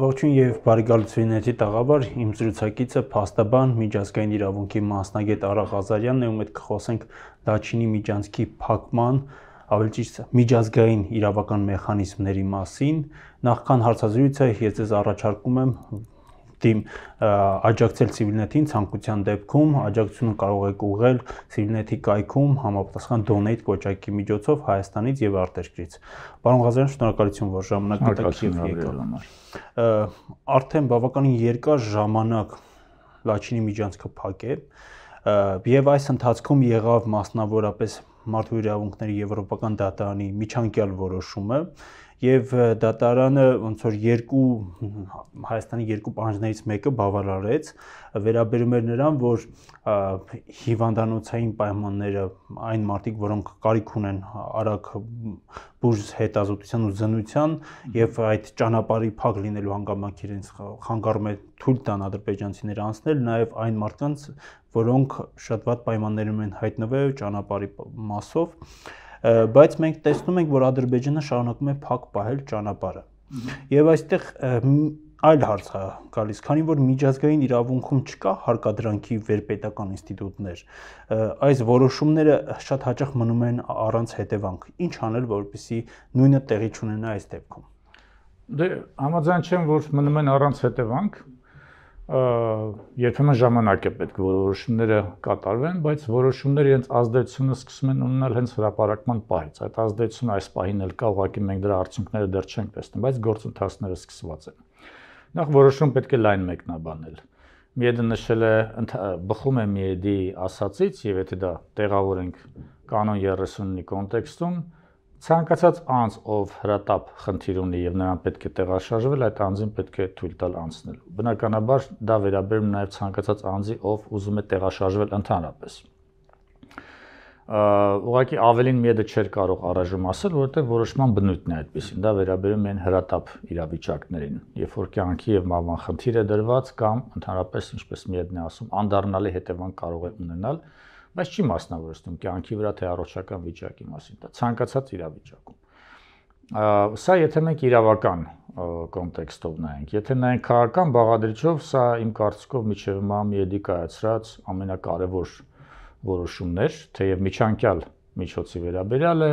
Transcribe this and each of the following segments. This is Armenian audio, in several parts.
Ողջույն եւ բարեկալությունների տաղավար իմ զրուցակիցը փաստաբան միջազգային իրավունքի մասնագետ Արաղ Ղազարյանն է ու մենք կխոսենք Դաչինի միջանցքի փակման, ավելի ճիշտ միջազգային իրավական մեխանիզմների մասին։ Նախքան հարցազրույցը ես ձեզ առաջարկում եմ դիմ աջակցել Civilnet-ին ցանկության դեպքում աջակցությունը կարող եք ուղղել Civilnet-ի կայքում համապատասխան donate կոճակի միջոցով Հայաստանից եւ արտերկրից։ Պարոն Ղազարյան, շնորհակալություն, որ ժամանակ դատակ եւ եկավ։ Արդեն բավականին երկար ժամանակ Լաչինի միջանցքը փակ է եւ այս ընթացքում եղավ մասնավորապես մարդու իրավունքների եվրոպական դատարանի միջանկյալ որոշումը, եւ դատարանը ոնց որ երկու Հայաստանի երկու պահանջներից մեկը բավարարեց վերաբերում էր նրան, որ հիվանդանոցային պայմանները այն մարդիկ, որոնք կարիք ունեն արագ բուրժ հետազոտության ու զնության եւ այդ ճանապարհի փակ լինելու հանգամանք իրենց խանգարում է թույլ տան ադրբեջանցիները անցնել, նաեւ այն մարդկանց, որոնք շատ վատ պայմաններում են հայտնվել ճանապարհի մասով բայց մենք տեսնում ենք, որ Ադրբեջանը շարունակում է փակ պահել ճանապարհը։ Եվ այստեղ այլ հարց է գալիս, քանի որ միջազգային իրավունքում չկա հարկադրանքի վերպետական ինստիտուտներ, այս որոշումները շատ հաճախ մնում են առանց հետևանք։ Ինչ անել, որպեսզի նույնը տեղի չունենա այս դեպքում։ Դե համաձայն չեմ, որ մնում են առանց հետևանք, երբեմն ժամանակ է պետք որոշումները կատարվեն, բայց որոշումները իրենց ազդեցությունը սկսում են ունենալ հենց հրաապարակման պահից։ Այդ ազդեցությունը այս պահին էլ կա, ուղղակի մենք դրա արդյունքները դեռ չենք տեսնում, բայց գործընթացները սկսված են։ Նախ որոշում պետք է լայն մեկնաբանել։ Միեդը նշել է բխում է Միեդի ասացից եւ եթե դա տեղավորենք կանոն 39-ի կոնտեքստում, ցանկացած անձ, ով հրատապ խնդիր ունի եւ նրան պետք է տեղաշարժվել, այդ անձին պետք է թույլ տալ անցնել։ Բնականաբար դա վերաբերում նաեւ ցանկացած անձի, ով ուզում է տեղաշարժվել ընդհանրապես։ Ուղղակի ավելին մի դա չէր կարող առաջում ասել, որովհետեւ որոշման բնույթն է այդպեսին։ Դա վերաբերում է հրատապ իրավիճակներին, երբ որ կյանքի եւ մահվան խնդիր է դրված կամ ընդհանրապես, ինչպես մի դն է ասում, անդառնալի հետևանք կարող է ունենալ, բայց չի մասնավորեցնում կյանքի վրա թե առողջական վիճակի մասին, դա ցանկացած իրավիճակում։ Ա, սա եթե մենք իրավական կոնտեքստով նայենք, եթե նայենք քաղաքական բաղադրիչով, սա իմ կարծիքով միջև մամիեդի կայացրած ամենակարևոր որոշումներ, թեև միջանկյալ միջոցի վերաբերյալ է,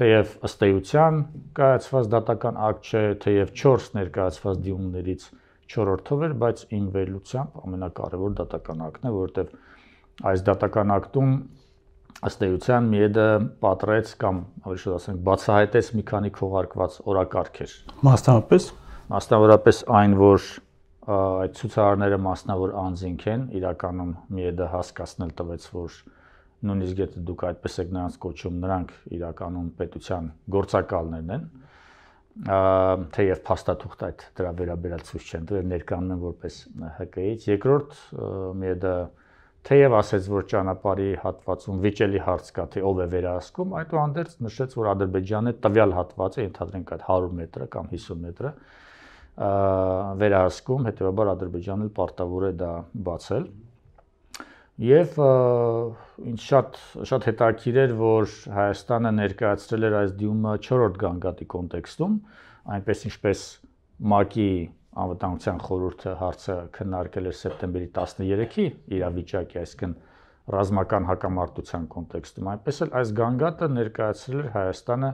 թեև ըստ էության կայացված դատական ակտ չէ, թեև 4 ներկայացված դիմումներից 4-րդով էր, բայց իմ վերլուծությամբ ամենակարևոր դատական ակտն է, որովհետև այս դատական ակտում ըստ էության Միեդը պատրեց կամ ավելի շուտ ասենք բացահայտեց մի քանի քողարկված օրակարգեր։ Մասնավորապես մասնավորապես այն, որ այդ ցուցարարները մասնավոր անձինք են, իրականում Միեդը հասկացնել տվեց, որ նույնիսկ եթե դուք այդպես եք նրանց կոչում, նրանք իրականում պետության գործակալներն են, թեև փաստաթուղթ այդ դրա վերաբերյալ ցույց չեն տվել ներկայանում են որպես ՀԿ-ից։ Երկրորդ Միեդը թեև ասաց, որ ճանապարհի հատվածում վիճելի հարց կա, թե ով է վերահսկում, այդուհանդերձ նշեց, որ Ադրբեջանը տվյալ հատվածը, ենթադրենք այդ 100 մետրը կամ 50 մետրը, վերահսկում, հետեւաբար Ադրբեջանը պարտավոր է դա բացել։ Եվ ինձ շատ շատ հետաքրիր էր, որ Հայաստանը ներկայացրել էր այս դիումը 4-րդ գանգատի կոնտեքստում, այնպես ինչպես ՄԱԿ-ի անվտանգության խորհուրդը հարցը քննարկել էր սեպտեմբերի 13-ի իրավիճակի, այսինքն ռազմական հակամարտության կոնտեքստում, այնպես էլ այս գանգատը ներկայացրել էր Հայաստանը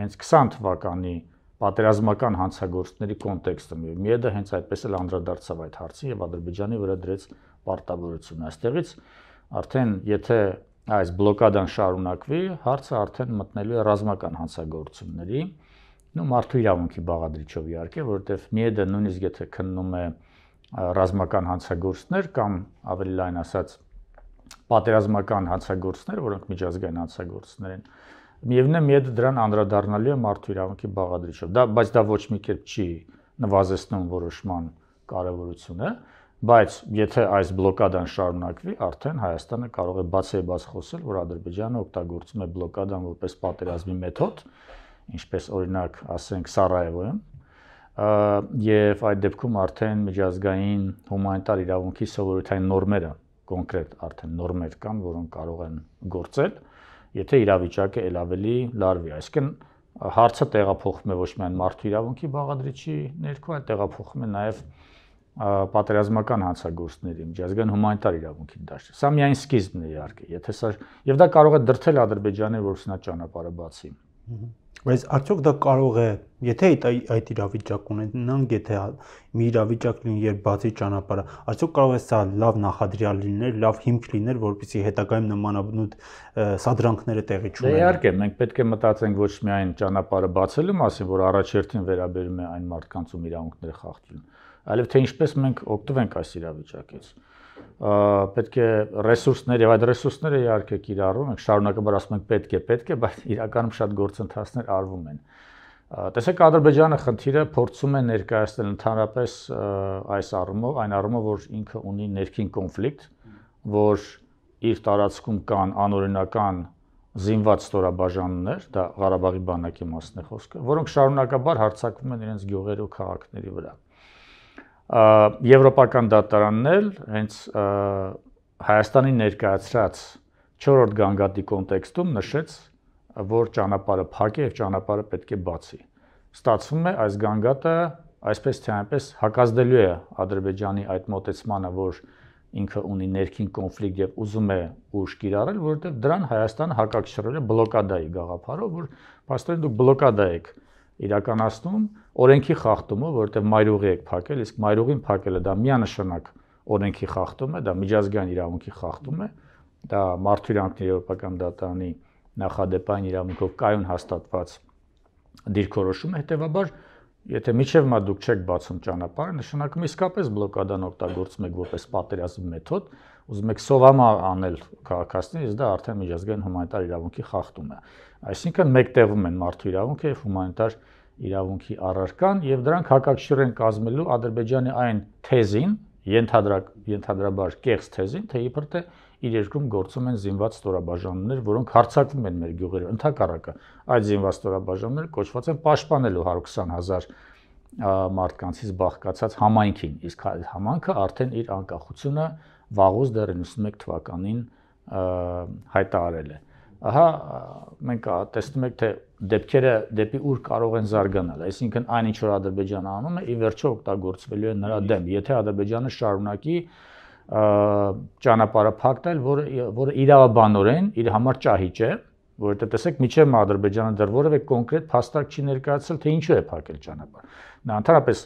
հենց 20 թվականի պատերազմական հանցագործների կոնտեքստում եւ Միեդը հենց այդպես էլ անդրադարձավ այդ հարցին եւ Ադրբեջանի վրա դրեց պարտավորություն։ Այստեղից արդեն եթե այս բլոկադան շարունակվի, հարցը արդեն մտնելու է ռազմական հանցագործությունների նո մարդու իրավունքի բաղադրիչով իհարկե, որովհետև Միեդը նույնիսկ եթե քննում է ռազմական հանցագործներ կամ ավելի լայն ասած պատերազմական հանցագործներ, որոնք միջազգային հանցագործներ են, միևնույնն է Միեդը դրան անդրադառնալու է մարդու իրավունքի բաղադրիչով։ Դա բայց դա ոչ մի կերպ չի նվազեցնում որոշման կարևորությունը, բայց եթե այս բլոկադան շարունակվի, արդեն Հայաստանը կարող է բացեբաց խոսել, որ Ադրբեջանը օգտագործում է բլոկադան որպես պատերազմի մեթոդ, ինչպես օրինակ ասենք Սարայևոյում եւ այդ դեպքում արդեն միջազգային հումանիտար իրավունքի սովորութային նորմերը կոնկրետ արդեն նորմեր կան, որոնք կարող են գործել, եթե իրավիճակը ել ավելի լարվի, այսինքն հարցը տեղափոխվում է ոչ միայն մարդու իրավունքի բաղադրիչի ներքո, այլ տեղափոխվում է նաեւ պատերազմական հանցագործների միջազգային հումանիտար իրավունքի դաշտ։ Սա միայն սկիզբն է իհարկե, եթե սա եւ դա կարող է դրթել Ադրբեջանի որսնա ճանապարհը բացի։ Ահա Բայց արդյոք դա կարող է, եթե այդ այդ իրավիճակ ունենանք, եթե մի իրավիճակ լինի, երբ բացի ճանապարհը, արդյոք կարող է սա լավ նախադրյալ լինել, լավ հիմք լինել, որպեսզի հետագայում նմանաբնութ սադրանքները տեղի ունենան։ Դե իհարկե, մենք պետք է մտածենք ոչ միայն ճանապարհը բացելու մասին, որ առաջերտին վերաբերում է այն մարդկանց, ում իրավունքները խախտվում, այլև թե ինչպես մենք օգտվենք այս իրավիճակից։ իրավիճակ պետք է ռեսուրսներ եւ այդ ռեսուրսները իհարկե կիրառում ենք, շարունակաբար ասում ենք պետք է, պետք է, բայց իրականում շատ գործընթացներ արվում են։ Տեսեք Ադրբեջանը խնդիրը փորձում է ներկայացնել ընդհանրապես այս առումով, այն առումով, որ ինքը ունի ներքին կոնֆլիկտ, որ իր տարածքում կան անօրինական զինված ստորաբաժանումներ, դա Ղարաբաղի բանակի մասն է խոսքը, որոնք շարունակաբար հարցակվում են իրենց գյուղերի ու քաղաքների վրա եվրոպական դատարանն էլ հենց Հայաստանի ներկայացրած 4-րդ գանգատի կոնտեքստում նշեց, որ ճանապարհը փակ է եւ ճանապարհը պետք է բացի։ Ստացվում է այս գանգատը այսպես թե այնպես հակազդելու է Ադրբեջանի այդ մտածմանը, որ ինքը ունի ներքին կոնֆլիկտ եւ ուզում է ուժ կիրառել, որովհետեւ դրան Հայաստանը հակակշռել է բլոկադայի գաղափարով, որ պաստորեն դուք բլոկադա եք իրականացնում օրենքի խախտումը, որովհետև մայրուղի եք փակել, իսկ մայրուղին փակելը դա միանշանակ օրենքի խախտում է, դա միջազգային իրավունքի խախտում է, դա մարդու իրավունքների եվրոպական դատարանի նախադեպային իրավունքով կայուն հաստատված դիրքորոշում է, հետևաբար Եթե միջև մա դուք չեք բացում ճանապարհը, նշանակում իսկապես բլոկադան օգտագործում եք որպես պատերազմ մեթոդ, ուզում եք սովամա անել քաղաքացին, իսկ դա արդեն միջազգային հումանիտար իրավունքի խախտում է։ Այսինքն մեկտեղում են մարդու իրավունքը եւ հումանիտար իրավունքի առարկան եւ դրանք հակակշիռ են կազմելու Ադրբեջանի այն թեզին, ենթադրակ ենթադրաբար կեղծ թեզին, թե իբր թե իր երկրում գործում են զինված ստորաբաժանումներ, որոնք հարցակվում են մեր գյուղերում։ Ընթակառակը այդ զինված ստորաբաժանումները կոչված են պաշտպանելու 120.000 մարդկանցից բաղկացած համայնքին, իսկ համայնքը արդեն իր անկախությունը վաղուց դեռ 91 թվականին հայտարարել է։ Ահա մենք տեսնում եք թե դեպքերը դեպի ուր կարող են զարգանալ։ Այսինքն այն ինչ որ Ադրբեջանը անում է, ի վերջո օգտագործվելու է նրա դեմ, եթե Ադրբեջանը շարունակի ճանապարհը փակտել, որը որը իրավաբանորեն իր համար ճահիճ է, որովհետեւ տեսեք, միջև Ադրբեջանը դեռ որևէ կոնկրետ փաստարկ չի ներկայացրել, թե ինչու է փակել ճանապարհը։ Նա ընդհանրապես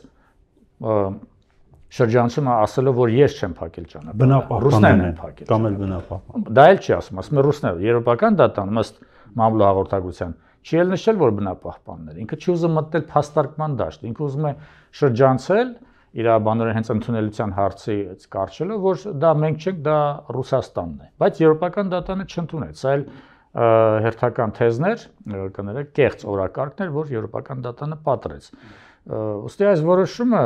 շրջանցում է ասելով որ ես չեմ փակել ճանապարհը բնապահպանն են փակել կամ էլ բնապահպան դա էլ չի ասում ասում է ռուսները եվրոպական դատան ըստ մամուլի հաղորդակցության չի էլ նշել որ բնապահպաններ ինքը չի ուզում մտնել փաստարկման դաշտ ինքը ուզում է շրջանցել իր բաները հենց ընդունելության հարցի կարճելով որ դա մենք չենք դա ռուսաստանն է բայց եվրոպական դատանը չընդունեց այլ հերթական թեզներ կներեք կեղծ օրակարգներ որ եվրոպական դատանը պատրեց Ոստի այս որոշումը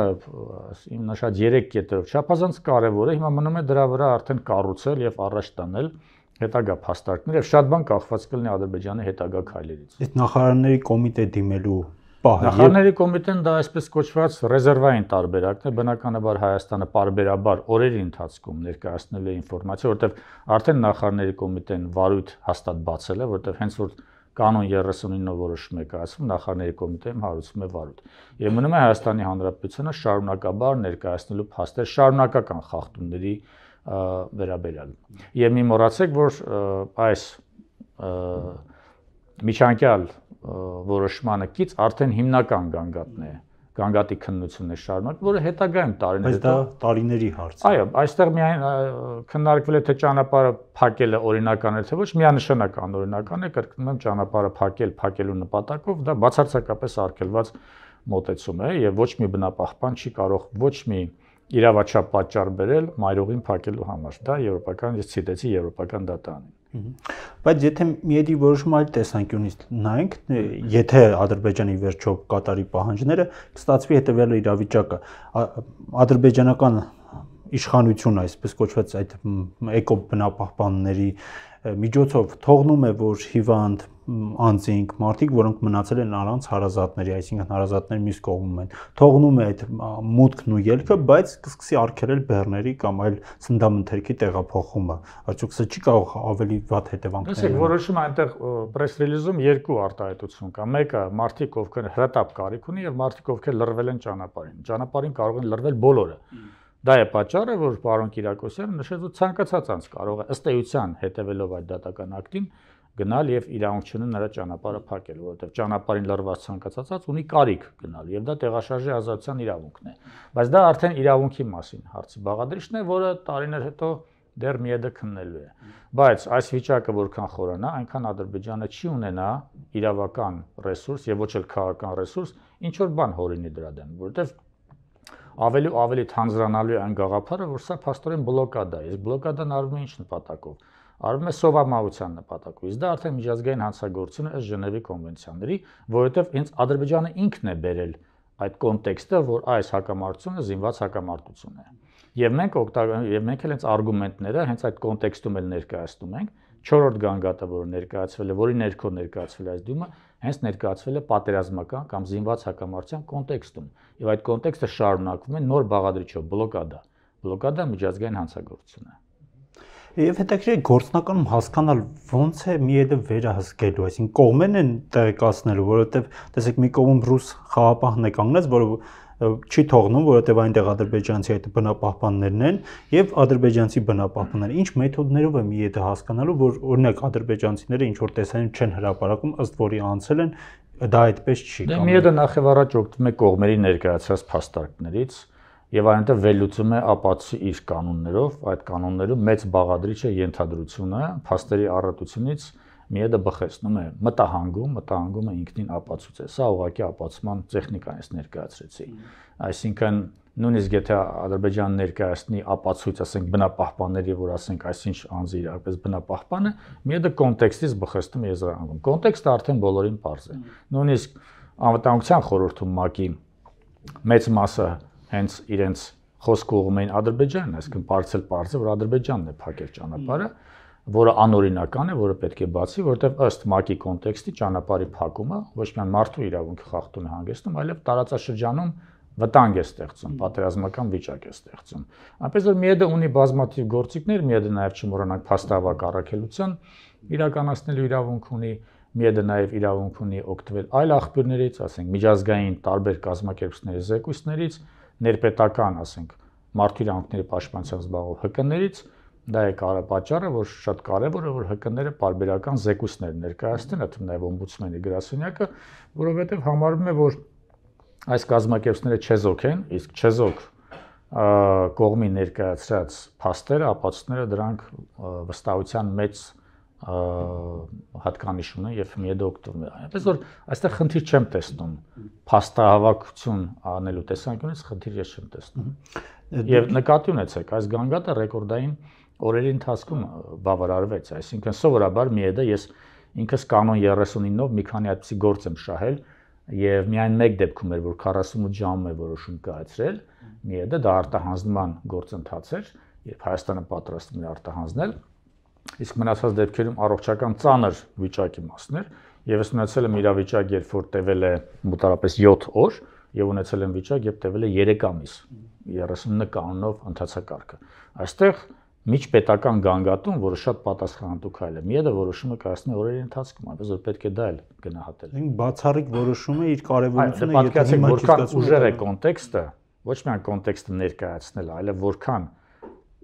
իմ նշած 3 կետով չափազանց կարևոր է։ Հիմա մնում է դրա վրա արդեն կառուցել եւ առաջ տանել հետագա փաստարկները եւ շատ բան կախված կլինի Ադրբեջանի հետագա քայլերից։ Այդ նախարարների կոմիտե դիմելու պահը։ Նախարարների կոմիտեն դա այսպես կոչված ռեզերվային տարբերակն է, բնականաբար Հայաստանը parberabar օրերի ընթացքում ներկայացնել է ինֆորմացիա, որտեղ արդեն նախարարների կոմիտեն վարույթ հաստատ բացել է, որտեղ հենց որ կանոն 39-ով որոշում է կայացվում նախարարների կոմիտեում հարուցվում է վարույթ։ Եվ մնում է Հայաստանի Հանրապետությունը շարունակաբար ներկայացնելու փաստեր շարունակական խախտումների վերաբերյալ։ Եվ մի մոռացեք, որ այս միջանկյալ որոշմանը կից արդեն հիմնական գանգատն է գանգատի քննություններ շարունակ, որը հետագայում տարիներ հետո Բայց դա տարիների հարց է։ Այո, այստեղ միայն քննարկվել է թե ճանապարհը փակելը օրինական է թե ոչ, միանշանակ անօրինական է, կրկնում եմ ճանապարհը փակել, փակելու նպատակով դա բացարձակապես արգելված մոտեցում է եւ ոչ մի բնապահպան չի կարող ոչ մի իրավաչափ պատճառ բերել մայրուղին փակելու համար։ Դա եվրոպական, ես ցիտեցի եվրոպական դատանին։ Բայց եթե միեդի որոշում այլ տեսանկյունից նայենք, եթե Ադրբեջանի վերջով կատարի պահանջները, կստացվի հետևյալ իրավիճակը։ Ադրբեջանական իշխանություն, այսպես կոչված այդ էկոբնապահպանների միջոցով թողնում է, որ հիվանդ անձինք, մարդիկ, որոնք մնացել են առանց հարազատների, այսինքն հարազատները մյուս կողմում են, թողնում է այդ մուտքն ու ելքը, բայց կսկսի արգելել բեռների կամ այլ ցնդամթերքի տեղափոխումը։ Արդյոք սա չի կարող ավելի վատ հետևանքներ։ Տեսեք, որոշում այնտեղ press release-ում երկու արտահայտություն կա։ Մեկը մարդիկ, ովքեր հրատապ կարիք ունի, եւ մարդիկ, ովքեր լրվել են ճանապարհին։ Ճանապարհին կարող են լրվել բոլորը։ mm -hmm Դա է պատճառը, որ պարոն Կիրակոսյանը նշեց, որ ցանկացած անձ կարող է ըստ էության հետևելով այդ դատական ակտին գնալ եւ իրավունքությունը նրա ճանապարհը փակել, որովհետեւ ճանապարհին լրված ցանկացած ունի կարիք գնալ եւ դա տեղաշարժի ազատության իրավունքն է։ Բայց դա արդեն իրավունքի մասին հարցի բաղադրիչն է, որը տարիներ հետո դեռ մի եդը քննելու է։ Բայց այս վիճակը որքան խորանա, այնքան Ադրբեջանը չի ունենա իրավական ռեսուրս եւ ոչ էլ քաղաքական ռեսուրս ինչ որ բան հորինի դրա դեմ, որովհետեւ ավելի ու ավելի թանձրանալու է այն գաղափարը, որ սա փաստորեն բլոկադա է։ Իսկ բլոկադան արվում է ինչ նպատակով։ Արվում է սովամահության նպատակով։ Իսկ դա արդեն միջազգային հանցագործություն է ըստ Ժնևի կոնվենցիաների, որովհետև հենց Ադրբեջանը ինքն է բերել այդ կոնտեքստը, որ այս հակամարտությունը զինված հակամարտություն է։ Եվ մենք օգտագործում եւ մենք էլ հենց արգումենտները հենց այդ կոնտեքստում էլ ներկայացնում ենք, 4-րդ գանգատը, որը ներկայացվել է, որի ներքո ներկայացվել է այս դումը, հենց ներկայացվել է պատերազմական կամ զինված հակամարտության կոնտեքստում եւ այդ կոնտեքստը շարունակվում է նոր բաղադրիչով բլոկադա բլոկադա միջազգային հանցագործություն է Եվ հետաքրքիր է գործնականում հասկանալ ոնց է մի հետը վերահսկելու, այսինքն կողմեն են տեղեկացնելու, որովհետև տեսեք մի կողմում ռուս խաղապահն է կանգնած, որը չի թողնում, որովհետև այնտեղ ադրբեջանցի այդ բնապահպաններն են եւ ադրբեջանցի բնապահպանները ինչ մեթոդներով է մի եթե հասկանալու, որ օրինակ ադրբեջանցիները ինչ որ տեսային չեն հրաապարակում, ըստ որի անցել են, դա այդպես չի դե կամ։ Դե մի եթե նախև առաջ օգտվում է կողմերի ներկայացրած փաստարկներից եւ այնտեղ վերլուծում է ապացի իր կանոններով, այդ կանոններով մեծ բաղադրիչ է ենթադրությունը, փաստերի առատությունից մի հետը բխեցնում է մտահանգում, մտահանգումը ինքնին ապացույց է։ Սա ուղղակի ապացման տեխնիկան էս ներկայացրեցի։ Այսինքն նույնիսկ եթե Ադրբեջան ներկայացնի ապացույց, ասենք բնապահպանների, որ ասենք այսինչ անձի իրապես բնապահպանը, մի հետը կոնտեքստից բխեցնում է եզրահանգում։ Կոնտեքստը արդեն բոլորին པարզ է։ Նույնիսկ անվտանգության խորհրդում ՄԱԿ-ի մեծ մասը հենց իրենց խոսք ուղում էին Ադրբեջանն, այսինքն բարձր բարձր, որ Ադրբեջանն է փակել ճանապարհը։ mm -hmm որը անօրինական է, որը պետք է բացի, որտեղ ըստ ՄԱԿ-ի կոնտեքստի ճանապարհի փակումը ոչ միայն մարդու իրավունքի խախտում է հանգեցնում, այլև տարածաշրջանում վտանգ է ստեղծում, պատերազմական վիճակ է ստեղծում։ Այնպես որ միեդը ունի բազմաթիվ գործիքներ, միեդը նաև չմոռանանք փաստահավաք առաքելության իրականացնելու իրավունք ունի, միեդը նաև իրավունք ունի օգտվել այլ աղբյուրներից, ասենք միջազգային տարբեր կազմակերպությունների զեկույցներից, ներպետական, ասենք մարդու իրավունքների պաշտպանության զբաղող ՀԿ-ներից, Դա է կարա պատճառը, որ շատ կարևոր է որ ՀԿ-ները parberakan զեկույցներ ներկայացնեն, այդ նաև օմբուդսմենի գրասենյակը, որովհետև համարվում է, որ այս կազմակերպները չեզոք են, իսկ չեզոք կողմի ներկայացրած փաստերը, ապացույցները դրանք վստահության մեծ հատկանիշ ունեն եւ մեդոկտում։ Այնպես որ այստեղ խնդիր չեմ տեսնում։ Փաստահավաքություն անելու տեսանկյունից խնդիր ես չեմ տեսնում։ Եվ նկատի ունեցեք, այս գանգատը ռեկորդային օրերի ընթացքում բավարարվեց, այսինքն սովորաբար մի եդա ես ինքս կանոն 39-ով մի քանի այդպիսի գործ եմ շահել եւ միայն մեկ դեպքում էր որ 48 ժամ է որոշում կայացրել, մի եդա դա արտահանձնման գործընթաց էր, երբ Հայաստանը պատրաստվում էր արտահանձնել, իսկ մնացած դեպքերում առողջական ծանր վիճակի մասն էր եւ ես ունեցել եմ իրավիճակ, երբ որ տևել է մոտարապես 7 օր եւ ունեցել եմ վիճակ, երբ տևել է 3 ամիս 39 կանոնով ընդհանցակարգը։ Այստեղ միջպետական գանգատում, որը շատ պատասխանատու քայլ է։ Միեդը որոշումը կայացնի օրերի ընթացքում, այնպես որ պետք է դա էլ գնահատել։ Ինք բացառիկ որոշում է իր կարևորությունը եթե դե հիմա չկա ուժեղ է կոնտեքստը, ոչ միայն կոնտեքստը ներկայացնել, այլև որքան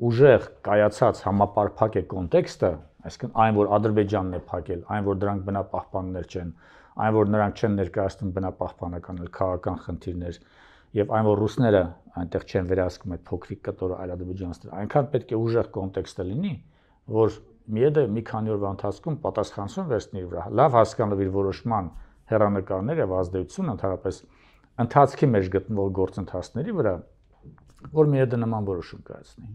ուժեղ կայացած համապարփակ է կոնտեքստը, այսինքն այն որ Ադրբեջանն է փակել, այն որ դրանք բնապահպաններ չեն, այն որ նրանք չեն ներկայացնում բնապահպանական քաղաքական խնդիրներ, եւ այն որ ռուսները այնտեղ չեն վերահսկում այդ փոքրիկ կտորը այլ ադրբեջանցիները, այնքան պետք է ուժեղ կոնտեքստը լինի, որ Միեդը մի քանի օրվա ընթացքում պատասխանություն վերցնի իր վրա։ Լավ հասկանալով իր որոշման հերանեկարները եւ ազդեցությունը ընդհանրապես ընթացքի մեջ գտնվող գործընթացների վրա, որ Միեդը նման որոշում կայացնի։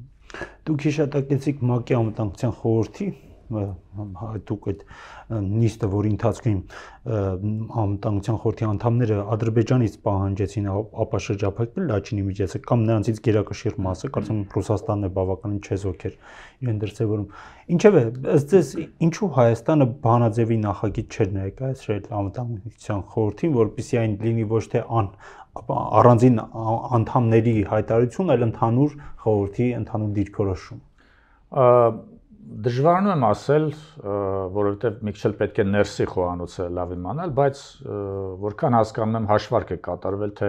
Դուք հիշատակեցիք ՄԱԿ-ի անվտանգության խորհրդի հայտուկ այդ նիստը, որի ընթացքում անվտանգության խորհրդի անդամները Ադրբեջանից պահանջեցին ապաշրջափակել Լաչինի միջոցը կամ նրանցից գերակշիռ մասը, կարծեմ Ռուսաստանն է բավականին չեզոքեր իրեն դրսևորում։ Ինչևէ, ըստ ձեզ ինչու Հայաստանը բանաձևի նախագիծ չէր ներկայացրել անվտանգության խորհրդին, որpիսի այն լինի ոչ թե ան առանձին անդամների հայտարարություն, այլ ընդհանուր խորհրդի ընդհանուր դիրքորոշում դժվարանում եմ ասել, որովհետեւ մի քիչ էլ պետք է ներսի խոհանոցը լավ իմանալ, բայց որքան հասկանում եմ հաշվարկ է կատարվել, թե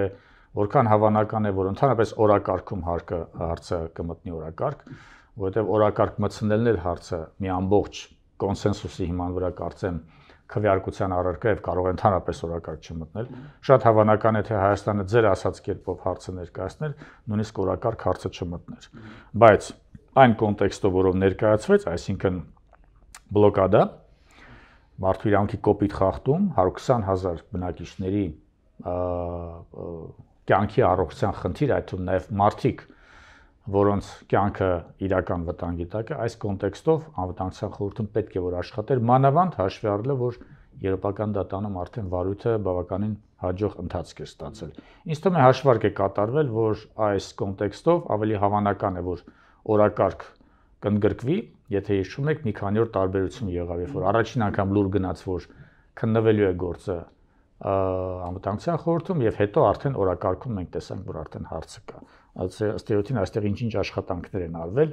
որքան հավանական է, որ ընդհանրապես օրակարգում հարկը հարցը կմտնի օրակարգ, որովհետեւ օրակարգ մցնելն էլ հարցը մի ամբողջ կոնսենսուսի հիման վրա կարծեմ քվեարկության առարկա եւ կարող է ընդհանրապես օրակարգ չմտնել։ Շատ հավանական է թե Հայաստանը ձեր ասած կերպով հարցը ներկայացնել, նույնիսկ օրակարգ հարցը չմտներ։ Բայց այն կոնտեքստով, որով ներկայացվեց, այսինքն բլոկադա, մարդու իրանքի կոպիտ խախտում 120.000 բնակիչների կյանքի առողջության խնդիր, այդ թվում նաև մարդիկ, որոնց կյանքը իրական վտանգի տակ է, այս կոնտեքստով անվտանգության խորհուրդում պետք է որ աշխատեր մանավանդ հաշվի առնելով, որ եվրոպական դատանում արդեն վարույթը բավականին հաջող ընթացք է ստացել։ Ինչ թվում է հաշվարկ է կատարվել, որ այս կոնտեքստով ավելի հավանական է, որ օրակարգ կընդգրկվի, եթե հիշում եք, մի քանի օր տարբերություն եղավ, երբ որ առաջին անգամ լուր գնաց, որ քննվելու է գործը անվտանգության խորհրդում եւ հետո արդեն օրակարգում մենք տեսանք, որ արդեն հարցը կա։ Ըստ էության այստեղ ինչ-ինչ աշխատանքներ են արվել։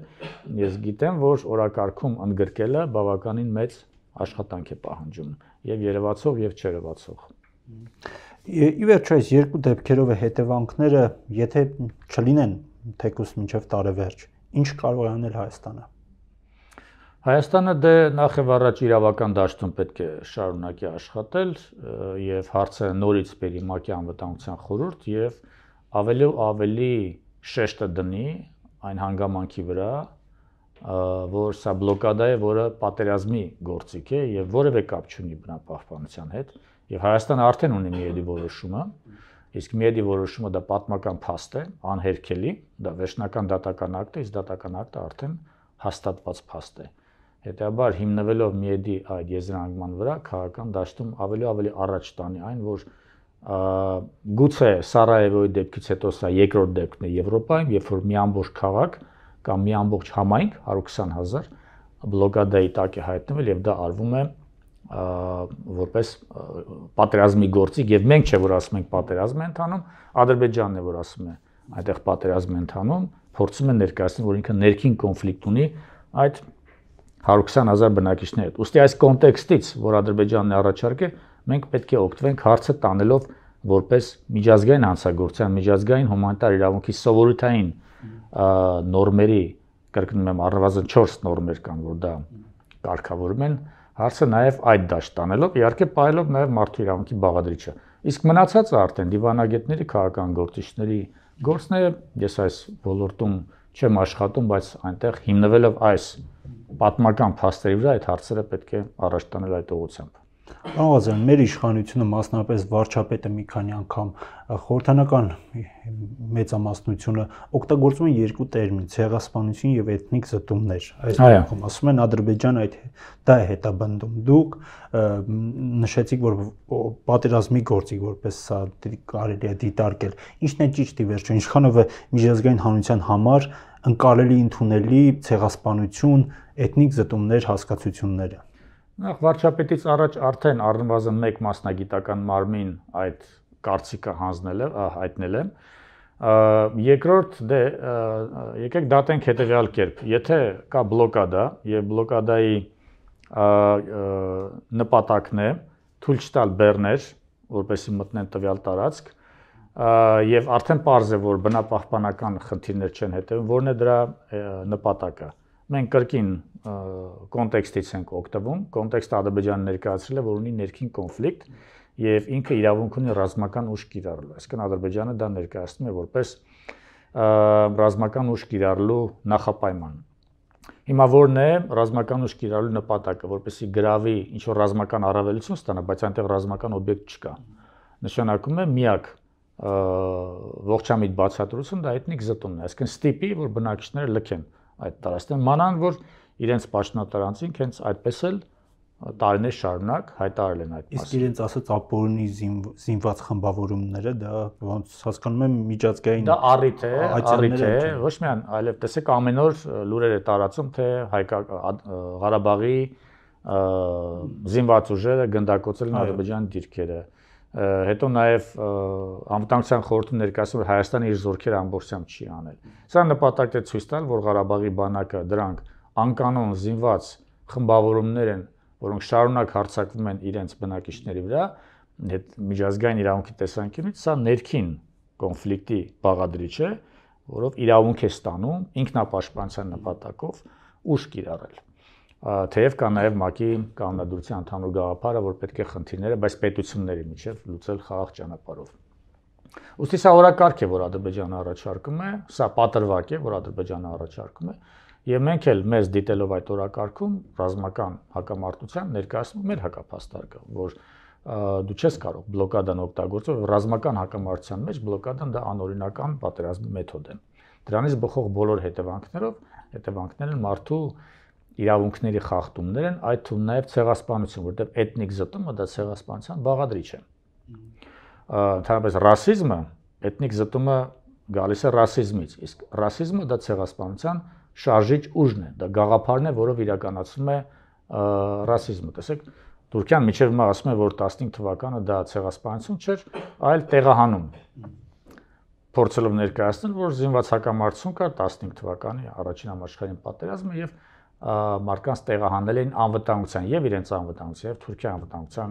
Ես գիտեմ, որ օրակարգում ընդգրկելը բավականին մեծ աշխատանք է պահանջում եւ երևացող եւ չերևացող։ Ի վերջո այս երկու դեպքերով հետևանքները, եթե չլինեն թեկուս մինչև տարեվերջ, ինչ կարող է անել Հայաստանը։ Հայաստանը դե նախև առաջ իրավական դաշտում պետք է շարունակի աշխատել եւ հարցը նորից բերի ՄԱԿ-ի անվտանգության խորհուրդ եւ ավելի ավելի շեշտը դնի այն հանգամանքի վրա, որ սա բլոկադա է, որը պատերազմի գործիք է եւ որևէ կապ չունի բնապահպանության հետ եւ Հայաստանը արդեն ունի մի ելի որոշումը, որ Իսկ միեդի որոշումը դա պատմական փաստ է, անհերքելի, դա վերջնական դատական ակտ է, իսկ դատական ակտը արդեն հաստատված փաստ է։ Հետևաբար հիմնվելով միեդի այդ եզրահանգման վրա քաղաքական դաշտում ավելի ու ավելի առաջ տանի այն, որ գուցե Սարայևոյի դեպքից հետո սա երկրորդ դեպքն է Եվրոպայում, երբ որ մի ամբողջ քաղաք կամ մի ամբողջ համայնք 120.000 բլոկադայի տակ է հայտնվել եւ դա արվում է որպես պատերազմի գործիք եւ մենք չէ որ ասում ենք պատերազմ է ընթանում, Ադրբեջանն է որ ասում է այդտեղ պատերազմ է ընթանում, փորձում են ներկայացնել որ ինքը ներքին կոնֆլիկտ ունի այդ 120000 բնակիչների հետ։ Ոստի այս կոնտեքստից, որ Ադրբեջանն է առաջարկել, մենք պետք է օգտվենք հարցը տանելով որպես միջազգային հանցագործության, միջազգային հումանիտար իրավունքի սովորութային նորմերի կրկնում եմ առնվազն 4 նորմեր կան, որ դա կարգավորում են, հարցը նաև այդ դաշտ տանելով, իհարկե պահելով նաև մարդու իրավունքի բաղադրիչը։ Իսկ մնացածը արդեն դիվանագետների, քաղաքական գործիչների գործն է։ Ես այս ոլորտում չեմ աշխատում, բայց այնտեղ հիմնվելով այս պատմական փաստերի վրա այդ հարցերը պետք է առաջ տանել այդ ուղությամբ։ Անողազյան, մեր իշխանությունը մասնապես վարչապետը մի քանի անգամ խորհրդանական մեծամասնությունը օգտագործում են երկու տերմին՝ ցեղասպանություն եւ էթնիկ զտումներ։ Այս դեպքում ասում են Ադրբեջանը այդ դա է հետապնդում։ Դուք նշեցիք, որ պատերազմի գործի որպես սա կարելի է դիտարկել։ Ինչն է ճիշտ ի վերջո, ինչքանով է միջազգային հանրության համար ընկալելի ընդունելի ցեղասպանություն, էթնիկ զտումներ հասկացությունները։ Նախ վարչապետից առաջ արդեն առնվազն մեկ մասնագիտական մարմին այդ կարծիքը հանձնել է, հայտնել է։ Երկրորդ դե եկեք դատենք հետեւյալ կերպ։ Եթե կա բլոկադա եւ բլոկադայի նպատակն է թույլ չտալ բեռներ, որպեսի մտնեն տվյալ տարածք, եւ արդեն པարզ է որ բնապահպանական խնդիրներ չեն հետեւում, որն է դրա նպատակը։ Ա, մենք կրկին կոնտեքստից ենք օգտվում։ Կոնտեքստը Ադրբեջանը ներկայացրել է, որ ունի ներքին կոնֆլիկտ եւ ինքը իրավունք ունի ռազմական ուժ կիրառելու։ Այսինքն Ադրբեջանը դա ներկայացնում է որպես ռազմական ուժ կիրառելու նախապայման։ Հիմա որն է ռազմական ուժ կիրառելու նպատակը, որպեսի գրավի ինչ որ ռազմական առավելություն ստանա, բայց այնտեղ ռազմական օբյեկտ չկա։ Նշանակում է միակ ողջամիտ բացատրություն դա էթնիկ զտումն է, այսինքն ստիպի, որ բնակիչները լքեն։ Ա, այդ տարածքն մանան որ իրենց պաշտոնատարանցին հենց այդպես էլ տարիներ շարունակ հայտարարել են այդ մասը։ Իսկ իրենց ասած ապօրինի զինված խմբավորումները դա ոնց հասկանում եմ միջազգային դա առիթ է, առիթ է, ոչ միայն, այլև տեսեք ամեն օր լուրեր է տարածում թե հայկա Ղարաբաղի զինված ուժերը գնդակոծել են Ադրբեջանի դիրքերը։ Ա հետո նաև անվտանգության խորհուրդը ներկայացնում էր Հայաստանը իր զորքերը ամբողջությամբ չի անել։ Սա նպատակը ցույց տալ, որ Ղարաբաղի բանակը դրանք անկանոն զինված խմբավորումներ են, որոնք շարունակ հարձակվում են իրենց բնակիչների վրա, այդ միջազգային իրավունքի տեսանկյունից սա ներքին կոնֆլիկտի բաղադրիչ է, որով իրավունք է ստանում ինքնապաշտպանության նպատակով ուժ կիրառել թեև կա նաև ՄԱԿ-ի կանոնադրության ընդհանուր գաղափարը, որ պետք է խնդիրները, բայց պետությունների միջև լուծել խաղաղ ճանապարհով։ Ոստի սա օրակարգ է, որ Ադրբեջանը առաջարկում է, սա պատրվակ է, որ Ադրբեջանը առաջարկում է, եւ մենք էլ մեզ դիտելով այդ օրակարգում ռազմական հակամարտության ներկայացնում մեր հակապաստարկը, որ դու չես կարող բլոկադան օգտագործել, ռազմական հակամարտության մեջ բլոկադան դա անօրինական պատերազմի մեթոդ է։ Դրանից բխող բոլոր հետևանքներով հետևանքներն մարդու իրավունքների խախտումներ են, այդ թվում նաև ցեղասպանություն, որտեղ էթնիկ զտումը դա ցեղասպանության բաղադրիչ է։ Ընդհանրապես ռասիզմը, էթնիկ զտումը գալիս է ռասիզմից, իսկ ռասիզմը դա ցեղասպանության շարժիչ ուժն է, դա գաղափարն է, որով իրականացվում է ռասիզմը։ Տեսեք, Թուրքիան միջև մա ասում է, որ 15 թվականը դա ցեղասպանություն չէր, այլ տեղահանում փորձելով ներկայացնել, որ զինված հակամարտություն կար 15 թվականի առաջին համաշխարհային պատերազմը եւ մարդկանց տեղահանել էին անվտանգության եւ իրենց անվտանգության եւ Թուրքիա անվտանգության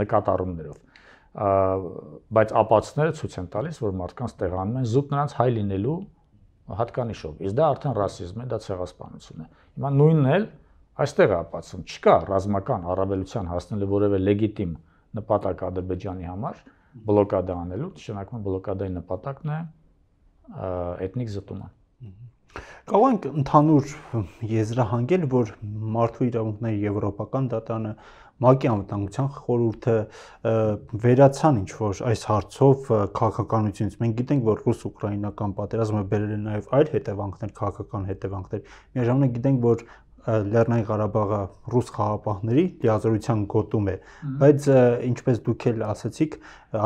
նկատառումներով բայց ապացույցները ցույց են տալիս որ մարդկանց տեղանում են զուտ նրանց հայ լինելու հատկանիշով իսկ դա արդեն ռասիզմ է դա ցեղասպանություն է հիմա նույնն էլ այստեղ է ապացուցում չկա ռազմական առավելության հասնելու որևէ լեգիտիմ նպատակ ադրբեջանի համար բլոկադա անելու նշանակում բլոկադայի նպատակն է էթնիկ զտումը Կարող ենք ընդհանուր եզրահանգել, որ մարդու իրավունքների եվրոպական դատարանը ՄԱԿ-ի անվտանգության խորհուրդը վերացան ինչ որ այս հարցով քաղաքականությունից։ Մենք գիտենք, որ ռուս-ուկրաինական պատերազմը բերել է նաև այլ հետևանքներ, քաղաքական հետևանքներ։ Միաժամանակ գիտենք, որ Լեռնային Ղարաբաղը ռուս խաղապահների լիազորության գոտում է, բայց ինչպես դուք էլ ասացիք,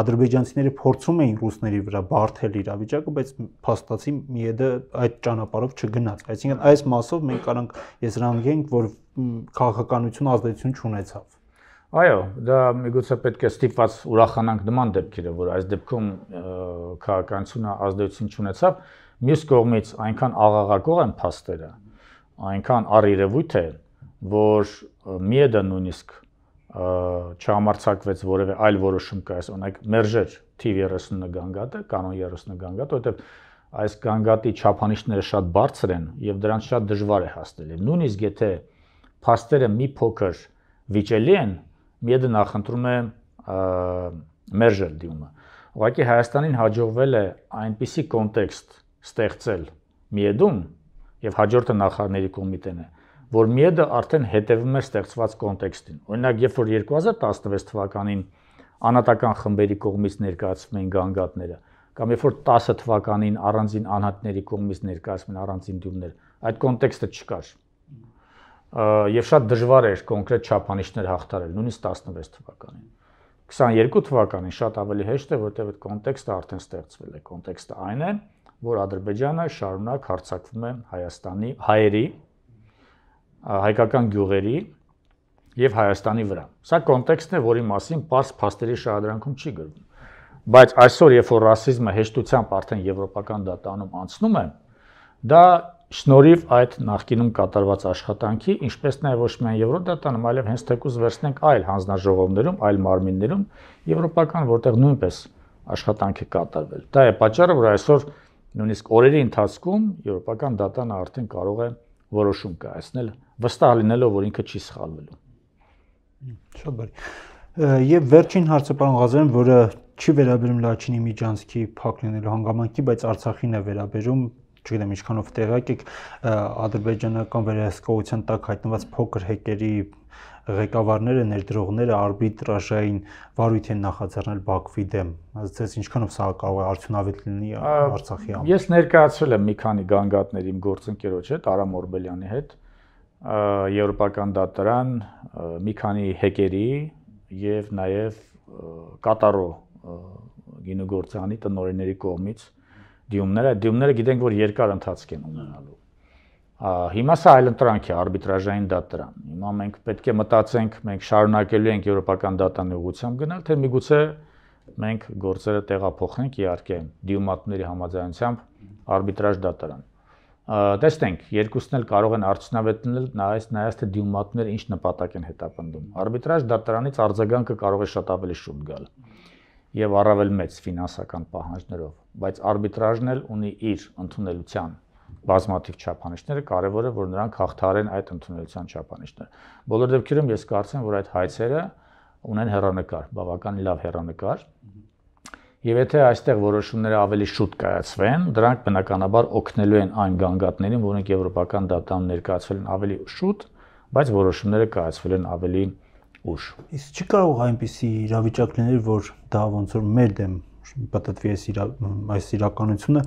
ադրբեջանցիները փորձում էին ռուսների վրա բարթել իրավիճակը, բայց փաստացի մի եդը այդ ճանապարհով չգնաց։ Այսինքն այս մասով մենք կարանք եզրանգենք, որ քաղաքականություն ազդեցություն չունեցավ։ Այո, դա միգուցե պետք է ստիպված ուրախանանք նման դեպքերը, որ այս դեպքում քաղաքականությունը ազդեցություն չունեցավ։ Մյուս կողմից այնքան աղաղակող են փաստերը, այնքան առերևույթ է, որ միեդը նույնիսկ չհամարցակվեց որևէ այլ որոշում կայս, օրինակ մերժեր թիվ 30 գանգատը, կանոն 30 գանգատ, որովհետև այս գանգատի չափանիշները շատ բարձր են եւ դրանց շատ դժվար է հասնել։ Նույնիսկ եթե փաստերը մի փոքր վիճելի են, միեդը նախընտրում է մերժել դիմումը։ Ուղղակի Հայաստանին հաջողվել է այնպիսի կոնտեքստ ստեղծել միեդում, եւ հաջորդը նախարարների կոմիտեն է, որ միեդը արդեն հետևում է ստեղծված կոնտեքստին։ Օրինակ, երբ որ 2016 թվականին անհատական խմբերի կողմից ներկայացվում էին գանգատները, կամ երբ որ 10 թվականին առանձին անհատների կողմից ներկայացվում են առանձին դյումներ, այդ կոնտեքստը չկար։ Եվ շատ դժվար էր կոնկրետ չափանիշներ հաղթարել, նույնիսկ 16 թվականին։ 22 թվականին շատ ավելի հեշտ է, որտեղ այդ կոնտեքստը արդեն ստեղծվել է։ Կոնտեքստը այն է, որ որ Ադրբեջանը շարունակ հարցակվում է Հայաստանի հայերի հայկական գյուղերի եւ Հայաստանի վրա։ Սա կոնտեքստն է, որի մասին པարս փաստերի շահադրանքում չի գրվում։ Բայց այսօր, երբ որ ռասիզմը հեշտությամբ արդեն եվրոպական դատանում անցնում է, դա շնորհիվ այդ նախկինում կատարված աշխատանքի, ինչպես նաեւ ոչ միայն եվրոդատանում, այլև հենց թեկուզ վերցնենք այլ հանձնաժողովներում, այլ մարմիններում եվրոպական, որտեղ նույնպես աշխատանք է կատարվել։ Դա է պատճառը, որ այսօր նույնիսկ օրերի ընթացքում եվրոպական դատան արդեն կարող է որոշում կայացնել վստահ լինելով որ ինքը չի սխալվելու։ Շատ բարի։ Եվ վերջին հարցը պարոն Ղազարյան, որը չի վերաբերում Լաչինի միջանցքի փակ լինելու հանգամանքի, բայց Արցախին է վերաբերում, չգիտեմ ինչքանով տեղյակ եք ադրբեջանական վերահսկողության տակ հայտնված փոքր հեկերի ղեկավարները, ներդրողները արբիտրաժային վարույթ են նախաձեռնել Բաքվի դեմ։ Ձեզ ինչքանով սա կարող է արդյունավետ լինի Արցախի համար։ Ես ներկայացրել եմ մի քանի գանգատներ իմ գործընկերոջ հետ, Արամ Օրբելյանի հետ, եվրոպական դատարան, մի քանի հեկերի եւ նաեւ կատարո գինու գործանի տնօրենների կողմից դիումները, դիումները գիտենք որ երկար ընթացք են ունենալու Հիմա սա այլ ընտրանք է արբիտրաժային դատարան։ Հիմա մենք պետք է մտածենք, մենք շարունակելու ենք եվրոպական դատանի ուղղությամբ գնալ, թե միգուցե մենք գործերը տեղափոխենք իհարկե դիումատների համաձայնությամբ արբիտրաժ դատարան։ Տեսնենք, երկուսն էլ կարող են արդյունավետ լինել, նայած նայած թե դիումատները ինչ նպատակ են հետապնդում։ Արբիտրաժ դատարանից արձագանքը կարող է շատ ավելի շուտ գալ եւ առավել մեծ ֆինանսական պահանջներով, բայց արբիտրաժն էլ ունի իր ընդունելության բազմաթիվ չափանիշները, կարևորը որ նրանք հաղթարեն այդ ընդունելության չափանիշները։ Բոլոր դեպքերում ես կարծեմ, որ այդ հայցերը ունեն հերանեկար, բավական լավ հերանեկար։ Եվ եթե այստեղ որոշումները ավելի շուտ կայացվեն, դրանք բնականաբար օգնելու են այն գանգատներին, որոնք եվրոպական դատան ներկայացվել են ավելի շուտ, բայց որոշումները կայացվել են ավելի ուշ։ Իսկ չկարող այնպիսի իրավիճակ լինել, որ դա ոնց որ մեր դեմ պատտվի այս այս իրականությունը,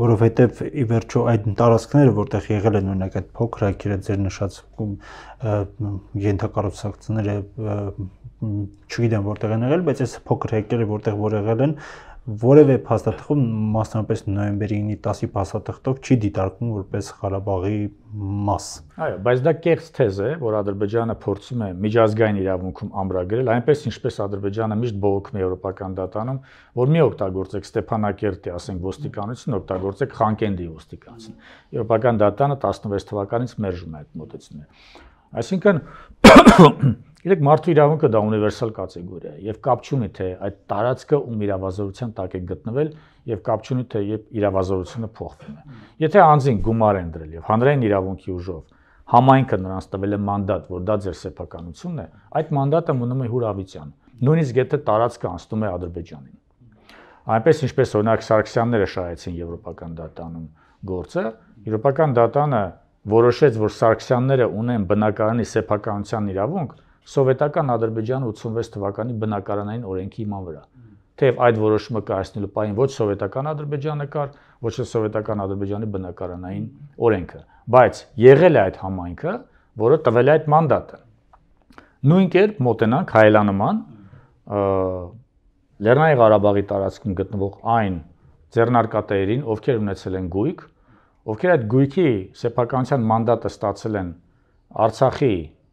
որովհետև ի վերջո այդ տարածքները, որտեղ եղել են օրինակ այդ փոքր հայկերը ձեր նշած ենթակառուցակցները չգիտեմ որտեղ են եղել, բայց այս փոքր հայկերը որտեղ որ եղել են, որևէ փաստաթղթում մասնապես նոյեմբերի 9-ի 10-ի փաստաթղթով չի դիտարկվում որպես Ղարաբաղի մաս։ Այո, բայց դա կեղծ թեզ է, որ Ադրբեջանը փորձում է միջազգային իրավունքում ամրագրել, այնպես ինչպես Ադրբեջանը միշտ բողոքում է եվրոպական դատանում, որ մի օգտագործեք Ստեփանակերտի, ասենք, ոստիկանություն, օգտագործեք Խանկենդի ոստիկանություն։ Եվրոպական դատանը 16 թվականից մերժում է այդ մոտեցումը։ Այսինքն Գիտեք, մարդու իրավունքը դա ունիվերսալ կատեգորիա է եւ կապ չունի թե այդ տարածքը ում իրավազորության տակ է գտնվել եւ կապ չունի թե երբ իրավազորությունը փոխվում է։ Եթե անձին գումար են դրել եւ հանրային իրավունքի ուժով համայնքը նրանց տվել է մանդատ, որ դա ձեր սեփականությունն է, այդ մանդատը մնում է Հուրավիցյան։ Նույնիսկ եթե տարածքը անցնում է Ադրբեջանին։ Այնպես ինչպես օրինակ Սարգսյանները շահեցին եվրոպական դատանում գործը, եվրոպական դատանը որոշեց, որ Սարգսյանները ունեն բնակարանի սեփականության իրավունք, սովետական Ադրբեջան 86 թվականի բնակարանային օրենքի իման վրա։ Թեև այդ որոշումը կայացնելու պայն ոչ սովետական Ադրբեջանը կար, ոչ էլ սովետական Ադրբեջանի բնակարանային օրենքը, բայց եղել է այդ համայնքը, որը տվել է այդ մանդատը։ Նույն կերպ մոտենանք հայելանման Լեռնային Ղարաբաղի տարածքում գտնվող այն ձեռնարկատերերին, ովքեր ունեցել են գույք, ովքեր այդ գույքի սեփականության մանդատը ստացել են Արցախի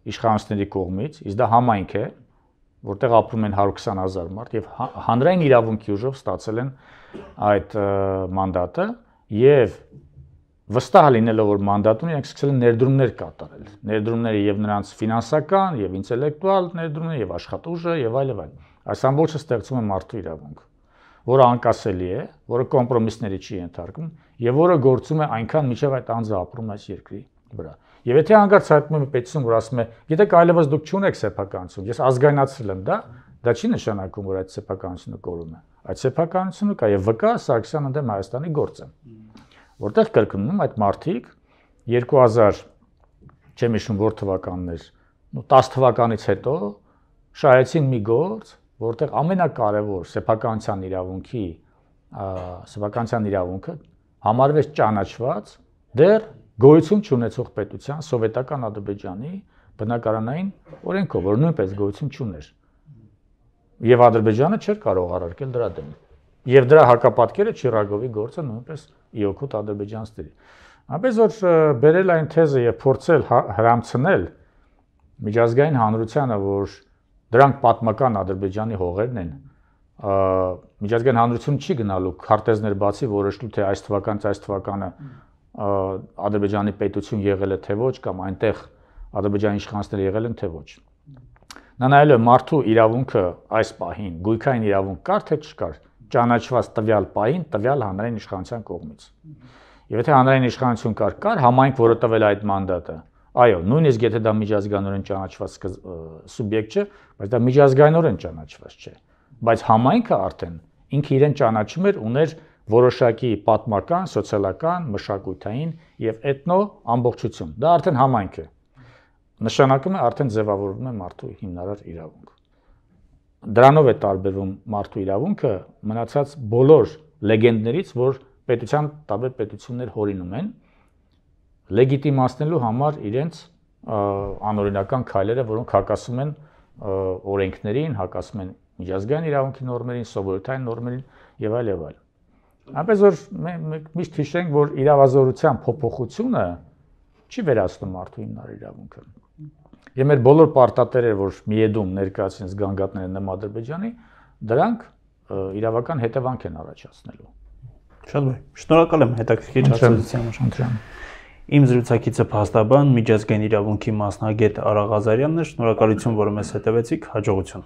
իշխանությունների կողմից, իսկ դա համայնք է, որտեղ ապրում են 120.000 մարդ եւ հա, հանրային իրավունքի ուժով ստացել են այդ մանդատը եւ վստահ լինելով որ մանդատուն իրենք սկսել են ներդրումներ կատարել։ Ներդրումները եւ նրանց ֆինանսական եւ ինտելեկտուալ ներդրումներ եւ աշխատուժը եւ այլն այլ։ Այս ամբողջը ստեղծում է մարդու իրավունք, որը անկասելի է, որը կոմպրոմիսների չի ենթարկվում եւ որը գործում է այնքան, միջև այդ անձը ապրում է այս երկրի վրա։ Եվ եթե հանկարծ հայտնվում է պետություն, որ ասում է, գիտեք, այլևս դուք չունեք սեփականություն, ես ազգայնացրել եմ, դա դա չի նշանակում, որ այդ սեփականությունը կորում է։ Այդ սեփականությունը կա եւ վկա Սարգսյան ընդեմ Հայաստանի գործը։ Որտեղ կրկնում այդ մարտիկ 2000 չեմ հիշում որ թվականներ, ու 10 թվականից հետո շահեցին մի գործ, որտեղ ամենակարևոր սեփականության իրավունքի սեփականության իրավունքը համարվեց ճանաչված դեռ գոյություն չունեցող պետության սովետական Ադրբեջանի բնակարանային օրենքով, որ նույնպես գոյություն չուներ։ Եվ Ադրբեջանը չէր կարող առարկել դրա դեմ։ Եվ դրա հակապատկերը Չիրագովի գործը նույնպես Իոկուտ Ադրբեջանստերի։ Այնպես որ բերել այն թեզը եւ փորձել հрамցնել հա-, միջազգային հանրությանը, որ դրանք պատմական Ադրբեջանի հողերն են, միջազգային հանրություն չի գնալու քարտեզներ բացի որոշելու թե այս թվականից այս թվականը Ադրբեջանի պետություն եղել է թե ոչ կամ այնտեղ Ադրբեջանի իշխանությունները եղել են թե ոչ։ Նա նայել է մարդու իրավունքը այս պահին, գույքային իրավունք կար թե չկար, ճանաչված տվյալ պահին տվյալ հանրային իշխանության կողմից։ Եվ եթե հանրային իշխանություն կար, կար համայնք, որը տվել այդ մանդատը, Այո, նույնիսկ եթե դա միջազգանորեն ճանաչված սուբյեկտ չէ, բայց դա միջազգայինորեն ճանաչված չէ։ Բայց համայնքը արդեն ինքը իրեն ճանաչում էր, ուներ ու որոշակի պատմական, սոցիալական, մշակութային եւ էթնո ամբողջություն։ Դա արդեն համայնք է։ Նշանակում է արդեն ձևավորվում է մարդու հիմնարար իրավունք։ Դրանով է տարբերվում մարդու իրավունքը մնացած բոլոր լեգենդներից, որ պետության տարբեր պետություններ հորինում են լեգիտիմացնելու համար իրենց անօրինական քայլերը, որոնք հակասում են օրենքներին, հակասում են միջազգային իրավունքի նորմերին, սովորութային նորմերին եւ այլ եւ այլ։ և այլ Այնպես որ մենք միշտ հիշենք, որ իրավազորության փոփոխությունը չի վերացնում մարդու հիմնար իրավունքը։ Եվ մեր բոլոր պարտատերերը, որ Միեդում ներկայացին զգանգատները նմ Ադրբեջանի, դրանք իրավական հետևանք են առաջացնելու։ Շատ բան։ Շնորհակալ եմ հետաքրքիր հարցության համար։ Իմ զրուցակիցը փաստաբան միջազգային իրավունքի մասնագետ Արաղ Ազարյանն է։ Շնորհակալություն, որ մեզ հետևեցիք։ Հաջողություն։